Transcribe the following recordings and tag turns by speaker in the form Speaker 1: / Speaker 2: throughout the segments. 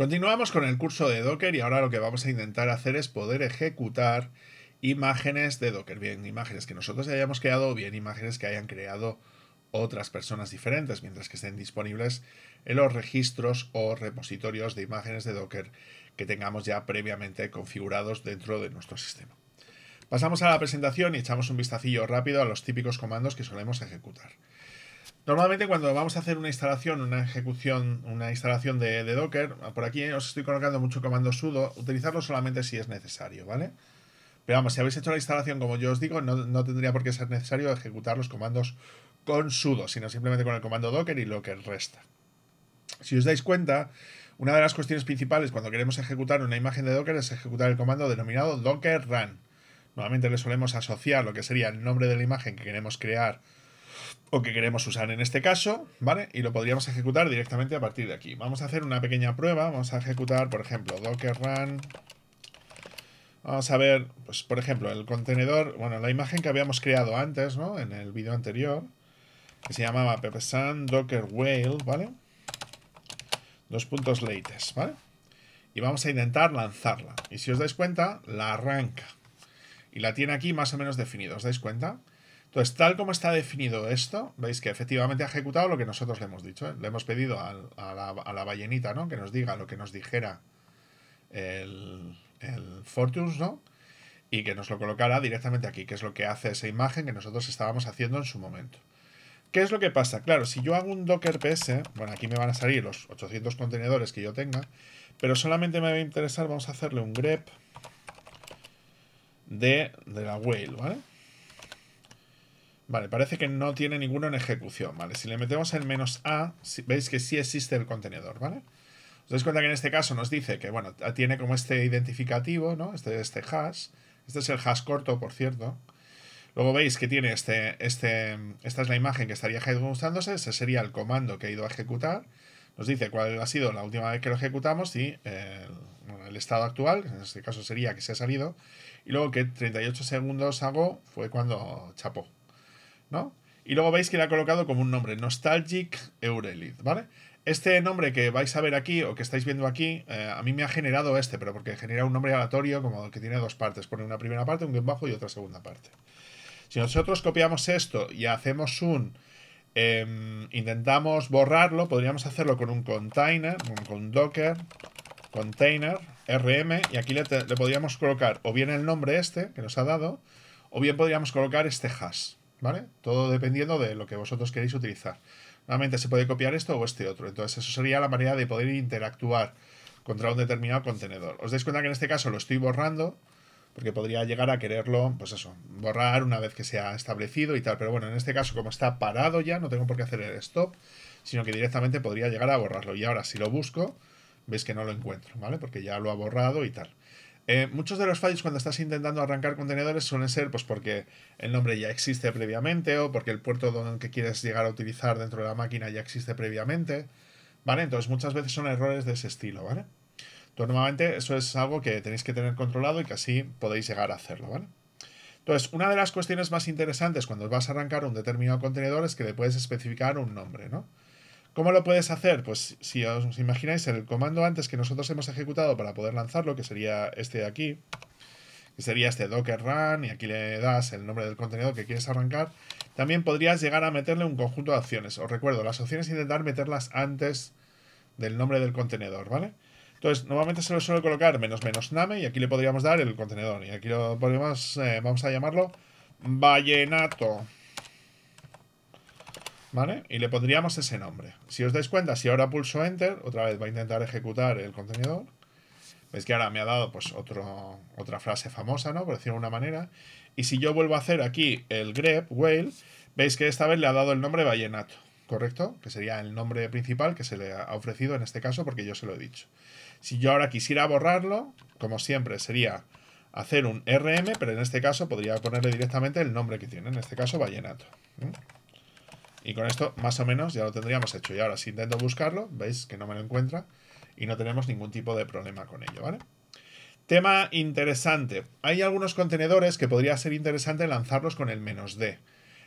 Speaker 1: Continuamos con el curso de Docker y ahora lo que vamos a intentar hacer es poder ejecutar imágenes de Docker, bien imágenes que nosotros hayamos creado, o bien imágenes que hayan creado otras personas diferentes, mientras que estén disponibles en los registros o repositorios de imágenes de Docker que tengamos ya previamente configurados dentro de nuestro sistema. Pasamos a la presentación y echamos un vistacillo rápido a los típicos comandos que solemos ejecutar. Normalmente cuando vamos a hacer una instalación, una ejecución, una instalación de, Docker, por aquí os estoy colocando mucho comando sudo, utilizarlo solamente si es necesario, ¿vale? Pero vamos, si habéis hecho la instalación, como yo os digo, no, no tendría por qué ser necesario ejecutar los comandos con sudo, sino simplemente con el comando docker y lo que resta. Si os dais cuenta, una de las cuestiones principales cuando queremos ejecutar una imagen de Docker es ejecutar el comando denominado docker run. Normalmente le solemos asociar lo que sería el nombre de la imagen que queremos crear o que queremos usar en este caso, ¿vale? Y lo podríamos ejecutar directamente a partir de aquí. Vamos a hacer una pequeña prueba, vamos a ejecutar, por ejemplo, docker run. Vamos a ver, pues por ejemplo, el contenedor, bueno, la imagen que habíamos creado antes, ¿no? En el vídeo anterior, que se llamaba PepeSan docker whale, ¿vale? Dos puntos leites, ¿vale? Y vamos a intentar lanzarla. Y si os dais cuenta, la arranca. Y la tiene aquí más o menos definida, ¿os dais cuenta? Entonces, tal como está definido esto, veis que efectivamente ha ejecutado lo que nosotros le hemos dicho. ¿eh? Le hemos pedido a, la, ballenita ¿no? que nos diga lo que nos dijera el, el ¿no? y que nos lo colocara directamente aquí, que es lo que hace esa imagen que nosotros estábamos haciendo en su momento. ¿Qué es lo que pasa? Claro, si yo hago un docker ps, bueno, aquí me van a salir los 800 contenedores que yo tenga, pero solamente me va a interesar, vamos a hacerle un grep de, de la whale, ¿vale? Vale, parece que no tiene ninguno en ejecución, ¿vale? Si le metemos el menos A, veis que sí existe el contenedor, ¿vale? Os dais cuenta que en este caso nos dice que, bueno, tiene como este identificativo, ¿no? Este, este hash. Este es el hash corto, por cierto. Luego veis que tiene este, este, esta es la imagen que estaría ejecutándose, ese sería el comando que ha ido a ejecutar. Nos dice cuál ha sido la última vez que lo ejecutamos y el, eh, el estado actual, en este caso sería que se ha salido. Y luego que 38 segundos hago fue cuando chapó. ¿no? Y luego veis que le ha colocado como un nombre, Nostalgic Eurelid, ¿vale? Este nombre que vais a ver aquí o que estáis viendo aquí, eh, a mí me ha generado este, pero porque genera un nombre aleatorio como que tiene dos partes. Pone una primera parte, un bien bajo y otra segunda parte. Si nosotros copiamos esto y hacemos un... Em, intentamos borrarlo, podríamos hacerlo con un container, con docker, container, rm, y aquí le podríamos colocar o bien el nombre este que nos ha dado, o bien podríamos colocar este hash. ¿Vale? Todo dependiendo de lo que vosotros queréis utilizar. Nuevamente se puede copiar esto o este otro. Entonces eso sería la manera de poder interactuar contra un determinado contenedor. Os dais cuenta que en este caso lo estoy borrando porque podría llegar a quererlo, pues eso, borrar una vez que sea establecido y tal. Pero bueno, en este caso como está parado ya, no tengo por qué hacer el stop, sino que directamente podría llegar a borrarlo. Y ahora si lo busco, veis que no lo encuentro, ¿vale? Porque ya lo ha borrado y tal. Eh, muchos de los fallos cuando estás intentando arrancar contenedores suelen ser pues porque el nombre ya existe previamente o porque el puerto donde que quieres llegar a utilizar dentro de la máquina ya existe previamente. ¿Vale? Entonces muchas veces son errores de ese estilo, ¿vale? normalmente eso es algo que tenéis que tener controlado y que así podéis llegar a hacerlo, ¿vale? Entonces, una de las cuestiones más interesantes cuando vas a arrancar un determinado contenedor es que le puedes especificar un nombre, ¿no? ¿Cómo lo puedes hacer? Pues si os imagináis el comando antes que nosotros hemos ejecutado para poder lanzarlo, que sería este de aquí, que sería este docker run, y aquí le das el nombre del contenedor que quieres arrancar, también podrías llegar a meterle un conjunto de opciones. Os recuerdo, las opciones intentar meterlas antes del nombre del contenedor, ¿vale? Entonces, normalmente se lo suele colocar menos menos name y aquí le podríamos dar el contenedor. Y aquí lo ponemos, eh, vamos a llamarlo vallenato. ¿Vale? Y le pondríamos ese nombre. Si os dais cuenta, si ahora pulso Enter, otra vez va a intentar ejecutar el contenedor. Veis que ahora me ha dado pues otro, otra frase famosa, ¿no? Por decirlo de una manera. Y si yo vuelvo a hacer aquí el grep, whale, veis que esta vez le ha dado el nombre vallenato, ¿correcto? Que sería el nombre principal que se le ha ofrecido en este caso porque yo se lo he dicho. Si yo ahora quisiera borrarlo, como siempre, sería hacer un rm, pero en este caso podría ponerle directamente el nombre que tiene, en este caso vallenato. Y con esto, más o menos, ya lo tendríamos hecho. Y ahora, si intento buscarlo, veis que no me lo encuentra y no tenemos ningún tipo de problema con ello, ¿vale? Tema interesante. Hay algunos contenedores que podría ser interesante lanzarlos con el menos D.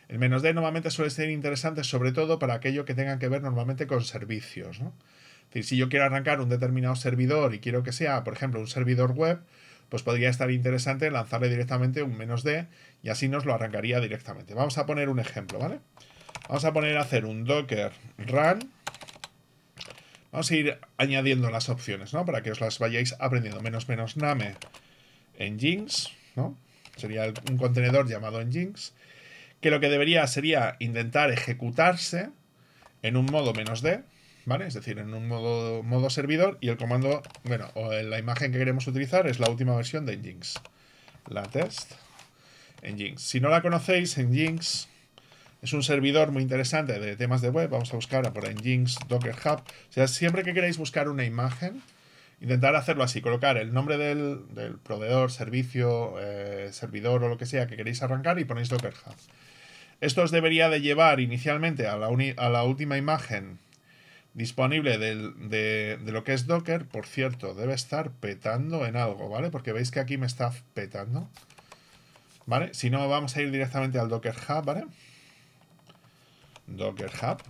Speaker 1: El menos D normalmente suele ser interesante sobre todo para aquello que tenga que ver normalmente con servicios, Es decir, si yo quiero arrancar un determinado servidor y quiero que sea, por ejemplo, un servidor web, pues podría estar interesante lanzarle directamente un menos D y así nos lo arrancaría directamente. Vamos a poner un ejemplo, ¿vale? vale Vamos a poner a hacer un docker run. Vamos a ir añadiendo las opciones, ¿no? Para que os las vayáis aprendiendo. Menos menos name en Jinx, ¿no? Sería un contenedor llamado en Que lo que debería sería intentar ejecutarse en un modo menos D, ¿vale? Es decir, en un modo, modo servidor y el comando, bueno, o la imagen que queremos utilizar es la última versión de Nginx. La test en Si no la conocéis, en es un servidor muy interesante de temas de web. Vamos a buscar ahora por Nginx Docker Hub. O sea, siempre que queráis buscar una imagen, intentar hacerlo así, colocar el nombre del, proveedor, servicio, eh, servidor o lo que sea que queréis arrancar y ponéis Docker Hub. Esto os debería de llevar inicialmente a la, última imagen disponible de, lo que es Docker. Por cierto, debe estar petando en algo, ¿vale? Porque veis que aquí me está petando. ¿Vale? Si no, vamos a ir directamente al Docker Hub, ¿vale? vale Docker Hub.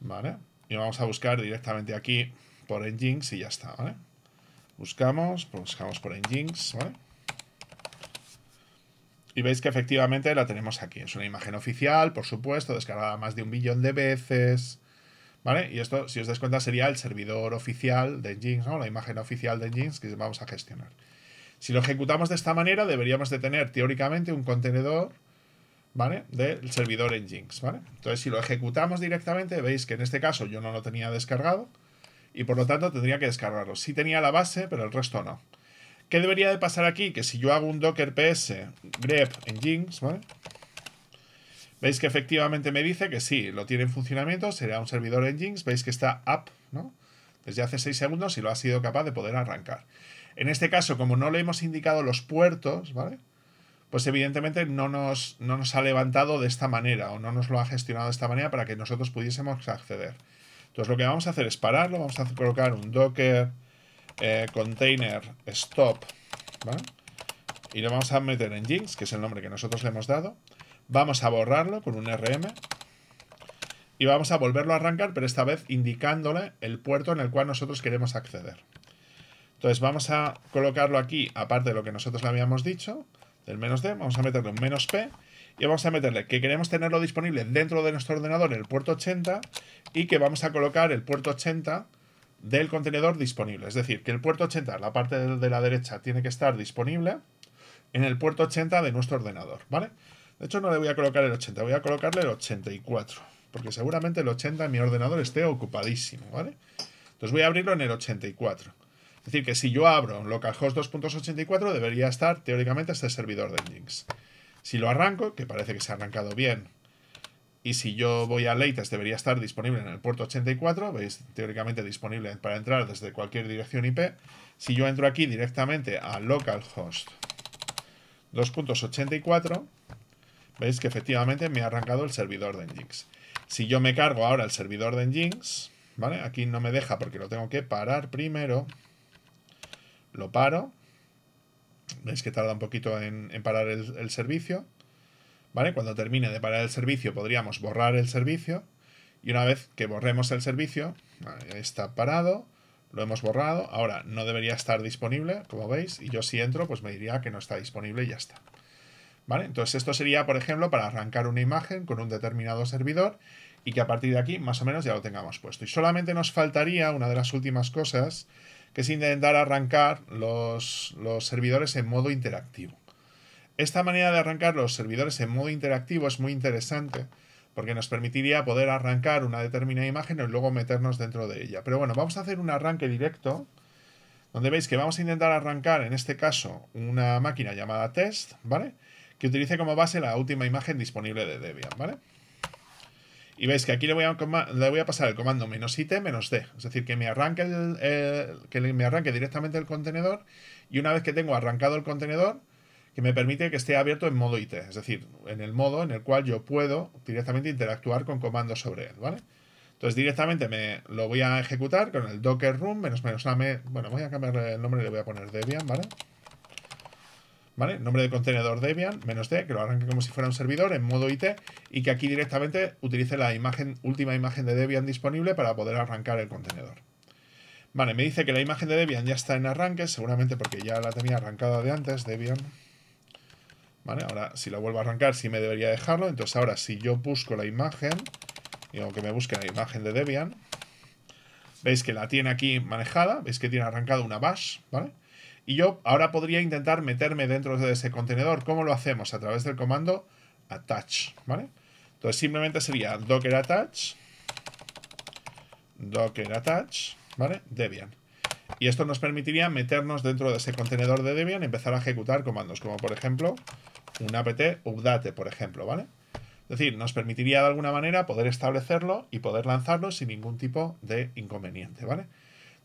Speaker 1: ¿Vale? Y vamos a buscar directamente aquí por engines y ya está, ¿vale? Buscamos, buscamos por engines, ¿vale? Y veis que efectivamente la tenemos aquí. Es una imagen oficial, por supuesto, descargada más de un billón de veces. ¿Vale? Y esto, si os das cuenta, sería el servidor oficial de engines, ¿no? La imagen oficial de engines que vamos a gestionar. Si lo ejecutamos de esta manera, deberíamos de tener teóricamente un contenedor ¿vale? Del servidor en Jinx, ¿vale? Entonces, si lo ejecutamos directamente, veis que en este caso yo no lo tenía descargado y por lo tanto tendría que descargarlo. Sí tenía la base, pero el resto no. ¿Qué debería de pasar aquí? Que si yo hago un docker ps grep en Jinx, ¿vale? Veis que efectivamente me dice que sí, lo tiene en funcionamiento, será un servidor en Jinx, veis que está up, ¿no? Desde hace 6 segundos y lo ha sido capaz de poder arrancar. En este caso, como no le hemos indicado los puertos, ¿vale? pues evidentemente no nos, no nos ha levantado de esta manera o no nos lo ha gestionado de esta manera para que nosotros pudiésemos acceder. Entonces lo que vamos a hacer es pararlo, vamos a colocar un docker eh, container stop, Y lo vamos a meter en Jinx, que es el nombre que nosotros le hemos dado. Vamos a borrarlo con un RM. Y vamos a volverlo a arrancar, pero esta vez indicándole el puerto en el cual nosotros queremos acceder. Entonces vamos a colocarlo aquí, aparte de lo que nosotros le habíamos dicho del menos D, vamos a meterle un menos P y vamos a meterle que queremos tenerlo disponible dentro de nuestro ordenador en el puerto 80 y que vamos a colocar el puerto 80 del contenedor disponible. Es decir, que el puerto 80, la parte de la derecha, tiene que estar disponible en el puerto 80 de nuestro ordenador, ¿vale? De hecho, no le voy a colocar el 80, voy a colocarle el 84, porque seguramente el 80 en mi ordenador esté ocupadísimo, ¿vale? Entonces voy a abrirlo en el 84. Es decir, que si yo abro localhost 2.84 debería estar teóricamente este servidor de Nginx. Si lo arranco, que parece que se ha arrancado bien, y si yo voy a latest debería estar disponible en el puerto 84, veis teóricamente disponible para entrar desde cualquier dirección IP. Si yo entro aquí directamente a localhost 2.84, veis que efectivamente me ha arrancado el servidor de Nginx. Si yo me cargo ahora el servidor de Nginx, ¿vale? Aquí no me deja porque lo tengo que parar primero lo paro. Veis que tarda un poquito en, parar el, servicio. ¿Vale? Cuando termine de parar el servicio podríamos borrar el servicio y una vez que borremos el servicio, está parado, lo hemos borrado, ahora no debería estar disponible, como veis, y yo si entro pues me diría que no está disponible y ya está. ¿Vale? Entonces esto sería, por ejemplo, para arrancar una imagen con un determinado servidor y que a partir de aquí más o menos ya lo tengamos puesto. Y solamente nos faltaría una de las últimas cosas que es intentar arrancar los, los servidores en modo interactivo. Esta manera de arrancar los servidores en modo interactivo es muy interesante porque nos permitiría poder arrancar una determinada imagen y luego meternos dentro de ella. Pero bueno, vamos a hacer un arranque directo donde veis que vamos a intentar arrancar, en este caso, una máquina llamada test, ¿vale? Que utilice como base la última imagen disponible de Debian, ¿vale? Y veis que aquí le voy a, le voy a pasar el comando menos "-it", menos "-d". Es decir, que me, arranque el, que me arranque directamente el contenedor y una vez que tengo arrancado el contenedor, que me permite que esté abierto en modo IT, es decir, en el modo en el cual yo puedo directamente interactuar con comandos sobre él, ¿vale? Entonces directamente me lo voy a ejecutar con el docker room menos menos e, bueno, voy a cambiar el nombre y le voy a poner Debian, ¿vale? ¿vale? Nombre de contenedor Debian, menos D, que lo arranque como si fuera un servidor en modo IT y que aquí directamente utilice la imagen, última imagen de Debian disponible para poder arrancar el contenedor. Vale, me dice que la imagen de Debian ya está en arranque, seguramente porque ya la tenía arrancada de antes, Debian. Vale, ahora si la vuelvo a arrancar sí me debería dejarlo, entonces ahora si yo busco la imagen, digo que me busque la imagen de Debian, veis que la tiene aquí manejada, veis que tiene arrancado una bash, ¿vale? Y yo ahora podría intentar meterme dentro de ese contenedor. ¿Cómo lo hacemos? A través del comando attach, ¿vale? Entonces simplemente sería docker attach, docker attach, ¿vale? Debian. Y esto nos permitiría meternos dentro de ese contenedor de Debian y empezar a ejecutar comandos, como por ejemplo un apt update, por ejemplo, ¿vale? Es decir, nos permitiría de alguna manera poder establecerlo y poder lanzarlo sin ningún tipo de inconveniente, ¿vale?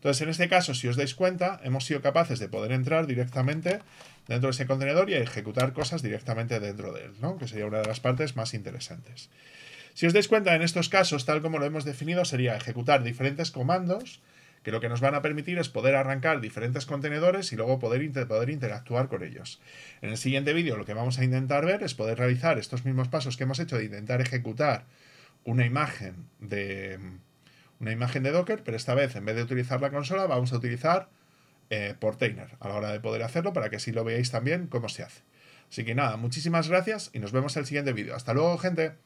Speaker 1: Entonces, en este caso, si os dais cuenta, hemos sido capaces de poder entrar directamente dentro de ese contenedor y ejecutar cosas directamente dentro de él, ¿no? que sería una de las partes más interesantes. Si os dais cuenta, en estos casos, tal como lo hemos definido, sería ejecutar diferentes comandos que lo que nos van a permitir es poder arrancar diferentes contenedores y luego poder, poder interactuar con ellos. En el siguiente vídeo lo que vamos a intentar ver es poder realizar estos mismos pasos que hemos hecho de intentar ejecutar una imagen de, una imagen de Docker, pero esta vez en vez de utilizar la consola vamos a utilizar eh, Portainer a la hora de poder hacerlo para que así lo veáis también cómo se hace. Así que nada, muchísimas gracias y nos vemos en el siguiente vídeo. Hasta luego, gente.